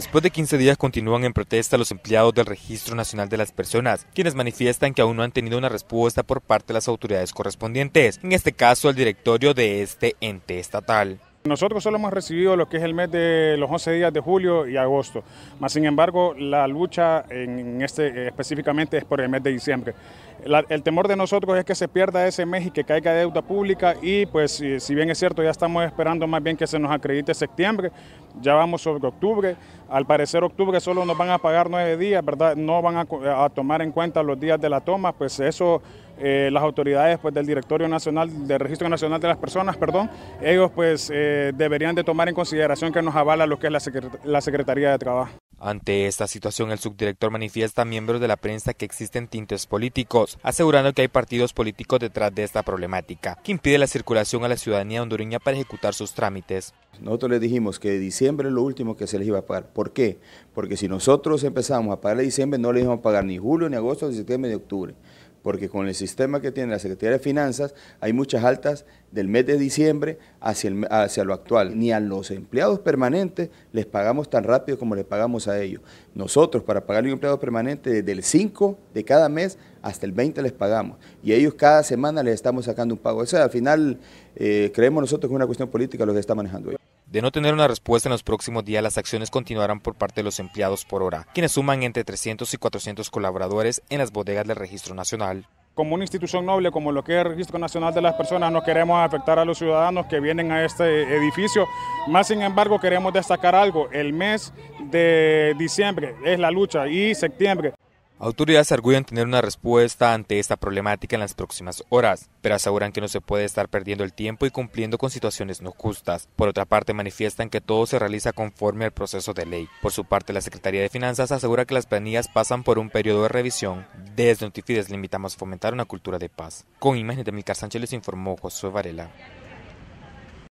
Después de 15 días continúan en protesta los empleados del Registro Nacional de las Personas, quienes manifiestan que aún no han tenido una respuesta por parte de las autoridades correspondientes, en este caso el directorio de este ente estatal. Nosotros solo hemos recibido lo que es el mes de los 11 días de julio y agosto, más sin embargo la lucha en este eh, específicamente es por el mes de diciembre. el temor de nosotros es que se pierda ese mes y que caiga deuda pública y pues si, bien es cierto ya estamos esperando más bien que se nos acredite septiembre, ya vamos sobre octubre, al parecer octubre solo nos van a pagar nueve días, ¿verdad? No van a, a tomar en cuenta los días de la toma, pues eso eh, las autoridades pues, del Directorio Nacional, del Registro Nacional de las Personas, perdón, ellos pues eh, deberían de tomar en consideración que nos avala lo que es la, Secretaría de Trabajo. Ante esta situación, el subdirector manifiesta a miembros de la prensa que existen tintes políticos, asegurando que hay partidos políticos detrás de esta problemática, que impide la circulación a la ciudadanía hondureña para ejecutar sus trámites. Nosotros les dijimos que diciembre es lo último que se les iba a pagar. ¿Por qué? Porque si nosotros empezamos a pagar diciembre, no les íbamos a pagar ni julio, ni agosto, ni septiembre, ni octubre porque con el sistema que tiene la Secretaría de Finanzas hay muchas altas del mes de diciembre hacia, el, hacia, lo actual. Ni a los empleados permanentes les pagamos tan rápido como les pagamos a ellos. Nosotros, para pagarle a un empleado permanente, desde el 5 de cada mes hasta el 20 les pagamos. Y ellos cada semana les estamos sacando un pago. O sea, al final eh, creemos nosotros que es una cuestión política lo que está manejando hoy. De no tener una respuesta en los próximos días, las acciones continuarán por parte de los empleados por hora, quienes suman entre 300 y 400 colaboradores en las bodegas del Registro Nacional. Como una institución noble, como lo que es el Registro Nacional de las Personas, no queremos afectar a los ciudadanos que vienen a este edificio. Más sin embargo, queremos destacar algo. El mes de diciembre es la lucha y septiembre Autoridades arguyen tener una respuesta ante esta problemática en las próximas horas, pero aseguran que no se puede estar perdiendo el tiempo y cumpliendo con situaciones no justas. Por otra parte, manifiestan que todo se realiza conforme al proceso de ley. Por su parte, la Secretaría de Finanzas asegura que las planillas pasan por un periodo de revisión. Desde Notifides le invitamos a fomentar una cultura de paz. Con imágenes de Milcar Sánchez les informó Josué Varela.